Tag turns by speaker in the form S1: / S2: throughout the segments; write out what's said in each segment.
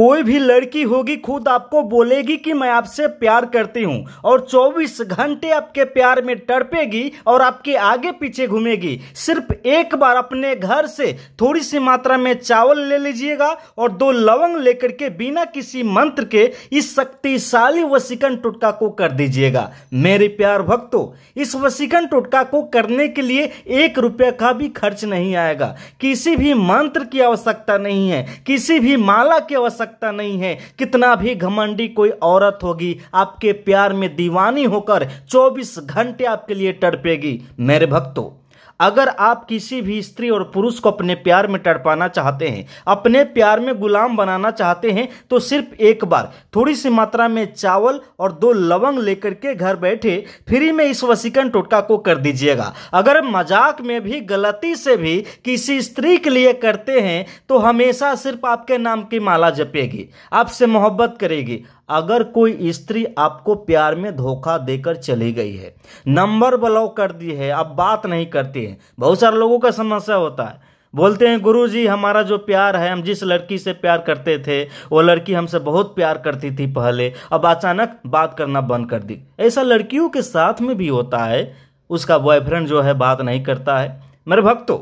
S1: कोई भी लड़की होगी खुद आपको बोलेगी कि मैं आपसे प्यार करती हूँ और 24 घंटे आपके प्यार में तड़पेगी और आपके आगे पीछे घूमेगी सिर्फ एक बार अपने घर से थोड़ी सी मात्रा में चावल ले लीजिएगा और दो लवंग लेकर के बिना किसी मंत्र के इस शक्तिशाली वसीकन टोटका को कर दीजिएगा मेरे प्यार भक्तों इस वसीकन टोटका को करने के लिए एक रुपये का भी खर्च नहीं आएगा किसी भी मंत्र की आवश्यकता नहीं है किसी भी माला की आवश्यकता सकता नहीं है कितना भी घमंडी कोई औरत होगी आपके प्यार में दीवानी होकर 24 घंटे आपके लिए टड़पेगी मेरे भक्तों अगर आप किसी भी स्त्री और पुरुष को अपने प्यार में तड़पाना चाहते हैं अपने प्यार में गुलाम बनाना चाहते हैं तो सिर्फ एक बार थोड़ी सी मात्रा में चावल और दो लवंग लेकर के घर बैठे फ्री में इस वसीकन टोटका को कर दीजिएगा अगर मजाक में भी गलती से भी किसी स्त्री के लिए करते हैं तो हमेशा सिर्फ आपके नाम की माला जपेगी आपसे मोहब्बत करेगी अगर कोई स्त्री आपको प्यार में धोखा देकर चली गई है नंबर ब्लॉक कर दी है आप बात नहीं करती हैं बहुत सारे लोगों का समस्या होता है बोलते हैं गुरु जी हमारा जो प्यार है हम जिस लड़की से प्यार करते थे वो लड़की हमसे बहुत प्यार करती थी पहले अब अचानक बात करना बंद कर दी ऐसा लड़कियों के साथ में भी होता है उसका बॉयफ्रेंड जो है बात नहीं करता है मेरे भक्तों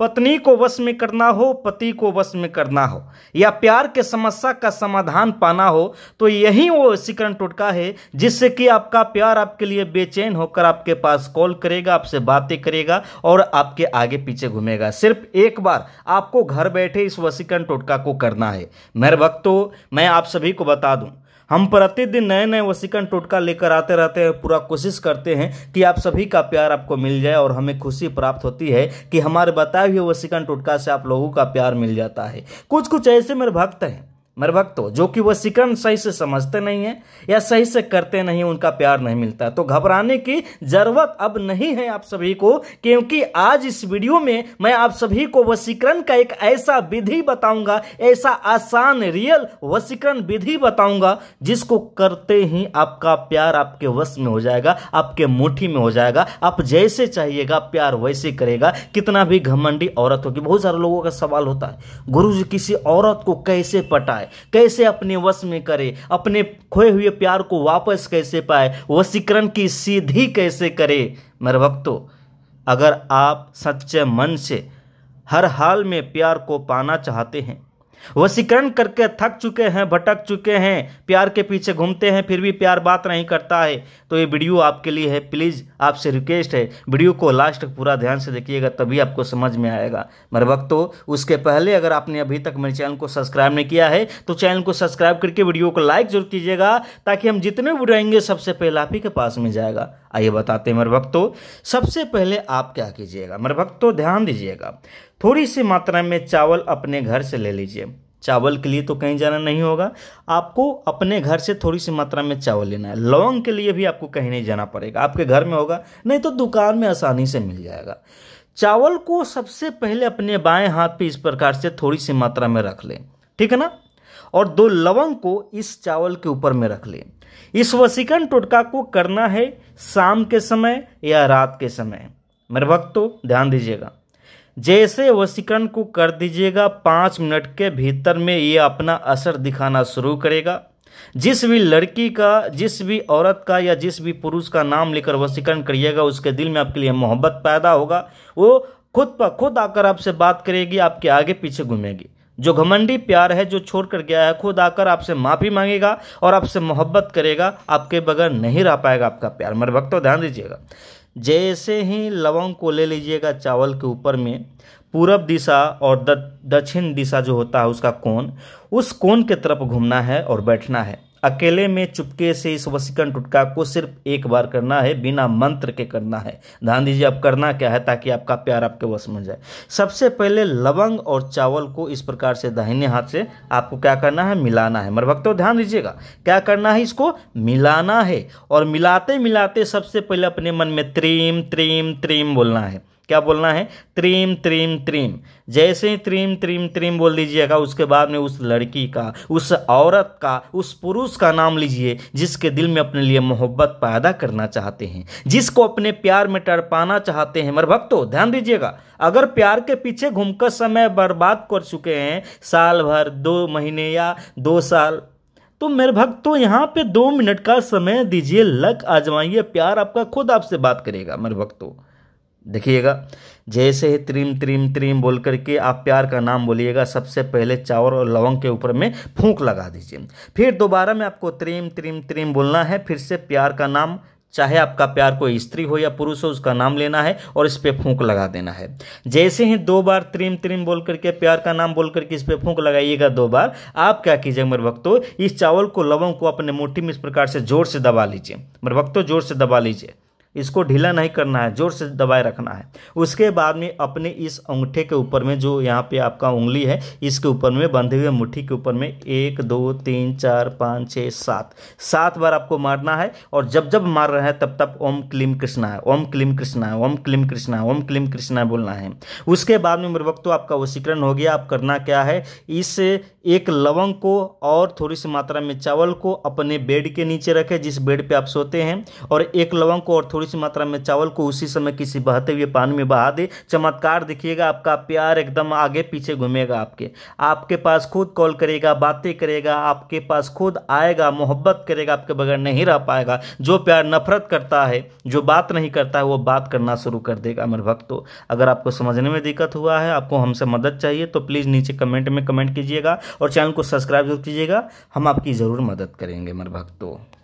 S1: पत्नी को वश में करना हो पति को वश में करना हो या प्यार के समस्या का समाधान पाना हो तो यही वो वशीकरण टोटका है जिससे कि आपका प्यार आपके लिए बेचैन होकर आपके पास कॉल करेगा आपसे बातें करेगा और आपके आगे पीछे घूमेगा सिर्फ एक बार आपको घर बैठे इस वशीकरण टोटका को करना है मेरे तो मैं आप सभी को बता दूँ हम प्रतिदिन नए नए वसीकन टोटका लेकर आते रहते हैं पूरा कोशिश करते हैं कि आप सभी का प्यार आपको मिल जाए और हमें खुशी प्राप्त होती है कि हमारे बताए हुए वसीकन टोटका से आप लोगों का प्यार मिल जाता है कुछ कुछ ऐसे मेरे भक्त हैं मेरे मरभक्तों जो कि वह शिकन सही से समझते नहीं है या सही से करते नहीं उनका प्यार नहीं मिलता तो घबराने की ज़रूरत अब नहीं है आप सभी को क्योंकि आज इस वीडियो में मैं आप सभी को वसीकरण का एक ऐसा विधि बताऊंगा ऐसा आसान रियल वसीकरण विधि बताऊंगा जिसको करते ही आपका प्यार आपके वश में हो जाएगा आपके मुठ्ठी में हो जाएगा आप जैसे चाहिएगा प्यार वैसे करेगा कितना भी घमंडी औरत होगी बहुत सारे लोगों का सवाल होता है गुरु जी किसी औरत को कैसे पटाए पाए कैसे अपने वश में करे अपने खोए हुए प्यार को वापस कैसे पाए वशीकरण की सीधी कैसे करे मेरे भक्तों अगर आप सच्चे मन से हर हाल में प्यार को पाना चाहते हैं वसीकरण करके थक चुके हैं भटक चुके हैं प्यार के पीछे घूमते हैं फिर भी प्यार बात नहीं करता है तो ये वीडियो आपके लिए है प्लीज़ आपसे रिक्वेस्ट है वीडियो को लास्ट तक पूरा ध्यान से देखिएगा तभी आपको समझ में आएगा मेरे तो उसके पहले अगर आपने अभी तक मेरे चैनल को सब्सक्राइब नहीं किया है तो चैनल को सब्सक्राइब करके वीडियो को लाइक जरूर कीजिएगा ताकि हम जितने भी रहेंगे सबसे पहले आप ही के पास में जाएगा आइए बताते हैं मेरे भक्तों सबसे पहले आप क्या कीजिएगा मेरे भक्तों ध्यान दीजिएगा थोड़ी सी मात्रा में चावल अपने घर से ले लीजिए चावल के लिए तो कहीं जाना नहीं होगा आपको अपने घर से थोड़ी सी मात्रा में चावल लेना है लौंग के लिए भी आपको कहीं नहीं जाना पड़ेगा आपके घर में होगा नहीं तो दुकान में आसानी से मिल जाएगा चावल को सबसे पहले अपने बाएं हाथ पे इस प्रकार से थोड़ी सी मात्रा में रख लें ठीक है ना और दो लवंग को इस चावल के ऊपर में रख लें इस वसीकरण टोटका को करना है शाम के समय या रात के समय मेरे भक्तों ध्यान दीजिएगा जैसे वसीकरण को कर दीजिएगा पाँच मिनट के भीतर में ये अपना असर दिखाना शुरू करेगा जिस भी लड़की का जिस भी औरत का या जिस भी पुरुष का नाम लेकर वसीकरण करिएगा उसके दिल में आपके लिए मोहब्बत पैदा होगा वो खुद पर खुद आकर आपसे बात करेगी आपके आगे पीछे घूमेगी जो घमंडी प्यार है जो छोड़ कर गया है खुद आकर आपसे माफ़ी मांगेगा और आपसे मोहब्बत करेगा आपके बगैर नहीं रह पाएगा आपका प्यार मेरे भक्तों ध्यान दीजिएगा जैसे ही लवंग को ले लीजिएगा चावल के ऊपर में पूरब दिशा और दक्षिण दिशा जो होता है उसका कोण उस कोण के तरफ घूमना है और बैठना है अकेले में चुपके से इस वसीकरण टुटका को सिर्फ एक बार करना है बिना मंत्र के करना है ध्यान दीजिए अब करना क्या है ताकि आपका प्यार आपके वश में जाए सबसे पहले लवंग और चावल को इस प्रकार से दाहिने हाथ से आपको क्या करना है मिलाना है मेरे भक्तों ध्यान दीजिएगा क्या करना है इसको मिलाना है और मिलाते मिलाते सबसे पहले अपने मन में त्रीम त्रीम त्रीम बोलना है क्या बोलना है त्रीम त्रीम त्रीम जैसे ही त्रीम त्रीम त्रीम बोल दीजिएगा उसके बाद में उस लड़की का उस औरत का उस पुरुष का नाम लीजिए जिसके दिल में अपने लिए मोहब्बत पैदा करना चाहते हैं जिसको अपने प्यार में तड़पाना चाहते हैं मर भक्तों ध्यान दीजिएगा अगर प्यार के पीछे घूमकर समय बर्बाद कर चुके हैं साल भर दो महीने या दो साल तो मेरे भक्त तो यहाँ पे दो मिनट का समय दीजिए लक आजमाइए प्यार आपका खुद आपसे बात करेगा मेरे भक्तों देखिएगा जैसे ही त्रिम त्रिम त्रिम बोल करके आप प्यार का नाम बोलिएगा सबसे पहले चावल और लवंग के ऊपर में फूंक लगा दीजिए फिर दोबारा में आपको त्रिम त्रिम त्रीम बोलना है फिर से प्यार का नाम चाहे आपका प्यार कोई स्त्री हो या पुरुष हो उसका नाम लेना है और इस पर फूंक लगा देना है जैसे ही दो बार त्रिम त्रिम बोल करके प्यार का नाम बोल करके इस पर फूंक लगाइएगा दो बार आप क्या कीजिए मेरे भक्तों इस चावल को लवंग को अपने मुट्ठी में इस प्रकार से जोर से दबा लीजिए मेरे भक्तों जोर से दबा लीजिए इसको ढीला नहीं करना है जोर से दबाए रखना है उसके बाद में अपने इस अंगूठे के ऊपर में जो यहाँ पे आपका उंगली है इसके ऊपर में बंधे हुए मुट्ठी के ऊपर में एक दो तीन चार पाँच छः सात सात बार आपको मारना है और जब जब मार रहे हैं तब तब ओम क्लीम कृष्णा है ओम क्लीम कृष्णा है ओम क्लीम कृष्णा ओम क्लीम कृष्णा बोलना है उसके बाद में मेरे तो आपका वशीकरण हो गया आप करना क्या है इस एक लवंग को और थोड़ी सी मात्रा में चावल को अपने बेड के नीचे रखें जिस बेड पे आप सोते हैं और एक लवंग को और थोड़ी थोड़ी सी मात्रा में चावल को उसी समय किसी बहते हुए पानी में बहा दे चमत्कार दिखिएगा आपका प्यार एकदम आगे पीछे घूमेगा आपके आपके पास खुद कॉल करेगा बातें करेगा आपके पास खुद आएगा मोहब्बत करेगा आपके बगैर नहीं रह पाएगा जो प्यार नफरत करता है जो बात नहीं करता है वो बात करना शुरू कर देगा अमर भक्तों अगर आपको समझने में दिक्कत हुआ है आपको हमसे मदद चाहिए तो प्लीज़ नीचे कमेंट में कमेंट कीजिएगा और चैनल को सब्सक्राइब जरूर कीजिएगा हम आपकी ज़रूर मदद करेंगे अमर भक्तों